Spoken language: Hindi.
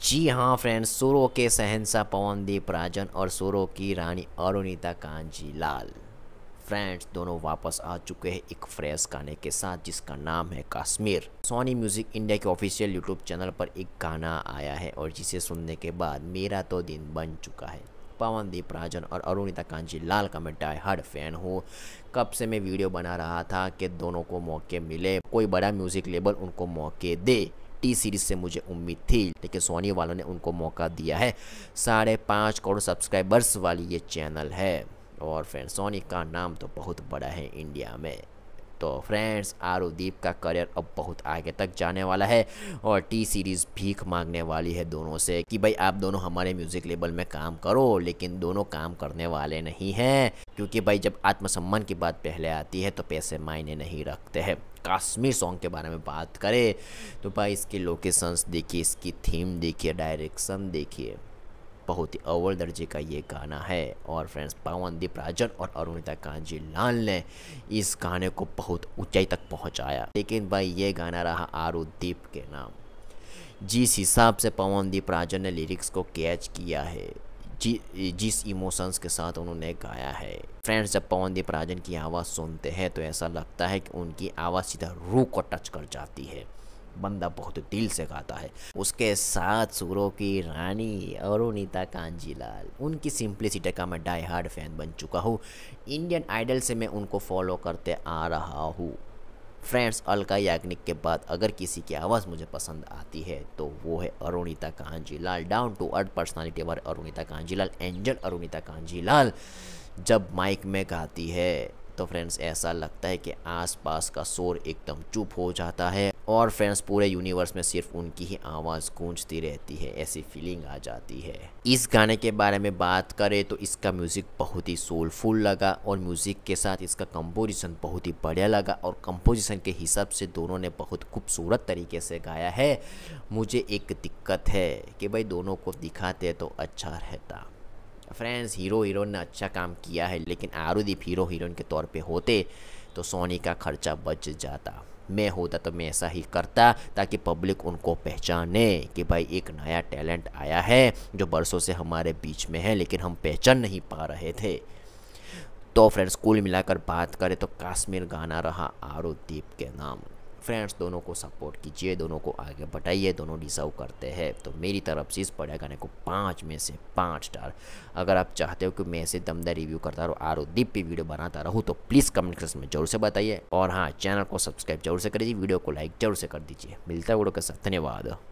जी हाँ फ्रेंड्स सोरो के शहनशाह पवनदीप राजन और सोरो की रानी अरुणिता कांजी लाल फ्रेंड्स दोनों वापस आ चुके हैं एक फ्रेश गाने के साथ जिसका नाम है कश्मीर सोनी म्यूजिक इंडिया के ऑफिशियल यूट्यूब चैनल पर एक गाना आया है और जिसे सुनने के बाद मेरा तो दिन बन चुका है पवनदीप राजन और अरुणिता कांजी लाल का मैं डाई हर फैन हूँ कब से मैं वीडियो बना रहा था कि दोनों को मौके मिले कोई बड़ा म्यूज़िक लेबल उनको मौके दे टी सीरीज़ से मुझे उम्मीद थी लेकिन सोनी वालों ने उनको मौका दिया है साढ़े पाँच करोड़ सब्सक्राइबर्स वाली ये चैनल है और फ्रेंड सोनी का नाम तो बहुत बड़ा है इंडिया में तो फ्रेंड्स आरुदीप का करियर अब बहुत आगे तक जाने वाला है और टी सीरीज़ भीख मांगने वाली है दोनों से कि भाई आप दोनों हमारे म्यूज़िक लेबल में काम करो लेकिन दोनों काम करने वाले नहीं हैं क्योंकि भाई जब आत्मसम्मान की बात पहले आती है तो पैसे मायने नहीं रखते हैं काश्मीर सॉन्ग के बारे में बात करें तो भाई इसके लोकेशंस देखिए इसकी थीम देखिए डायरेक्शन देखिए बहुत ही अव्वल दर्जे का ये गाना है और फ्रेंड्स पवनदीप राजन और अरुणिता कांजी लाल ने इस गाने को बहुत ऊंचाई तक पहुंचाया लेकिन भाई ये गाना रहा आरुदीप के नाम जिस हिसाब से पवनदीप राजन ने लिरिक्स को कैच किया है जि जिस इमोशंस के साथ उन्होंने गाया है फ्रेंड्स जब पवनदीप राजन की आवाज़ सुनते हैं तो ऐसा लगता है कि उनकी आवाज़ सीधा रूह को टच कर जाती है बंदा बहुत दिल से गाता है उसके साथ सुरों की रानी अरुणिता कांजीलाल उनकी सिंप्लिसिटी का मैं डाई हार्ड फैन बन चुका हूँ इंडियन आइडल से मैं उनको फॉलो करते आ रहा हूँ फ्रेंड्स अलका याग्निक के बाद अगर किसी की आवाज़ मुझे पसंद आती है तो वो है Arunita Kanjilal down to earth personality वर अरुणिता कांजीलाल एंजल अरुणिता कांजीलाल जब माइक में गाती है तो फ्रेंड्स ऐसा लगता है कि आसपास का शोर एकदम चुप हो जाता है और फ्रेंड्स पूरे यूनिवर्स में सिर्फ उनकी ही आवाज़ गूंजती रहती है ऐसी फीलिंग आ जाती है इस गाने के बारे में बात करें तो इसका म्यूज़िक बहुत ही सोलफुल लगा और म्यूज़िक के साथ इसका कंपोजिशन बहुत ही बढ़िया लगा और कंपोजिशन के हिसाब से दोनों ने बहुत खूबसूरत तरीके से गाया है मुझे एक दिक्कत है कि भाई दोनों को दिखाते तो अच्छा रहता फ्रेंड्स हीरो हीरोइन ने अच्छा काम किया है लेकिन आरुदीप हीरो हीरोइन के तौर पे होते तो सोनी का खर्चा बच जाता मैं होता तो मैं ऐसा ही करता ताकि पब्लिक उनको पहचाने कि भाई एक नया टैलेंट आया है जो बरसों से हमारे बीच में है लेकिन हम पहचान नहीं पा रहे थे तो फ्रेंड्स कुल मिलाकर बात करें तो काश्मीर गाना रहा आरुदीप के नाम फ्रेंड्स दोनों को सपोर्ट कीजिए दोनों को आगे बढ़ाइए दोनों डिज़र्व करते हैं तो मेरी तरफ से इस बढ़िया गाने को पाँच में से पाँच स्टार अगर आप चाहते हो कि मैं ऐसे दमदार रिव्यू करता रहूँ आर दीप पे वीडियो बनाता रहूँ तो प्लीज़ कमेंट सेक्शन में जरूर से बताइए और हाँ चैनल को सब्सक्राइब जरूर से कर दीजिए वीडियो को लाइक जरूर से कर दीजिए मिलता है वीडियो के साथ धन्यवाद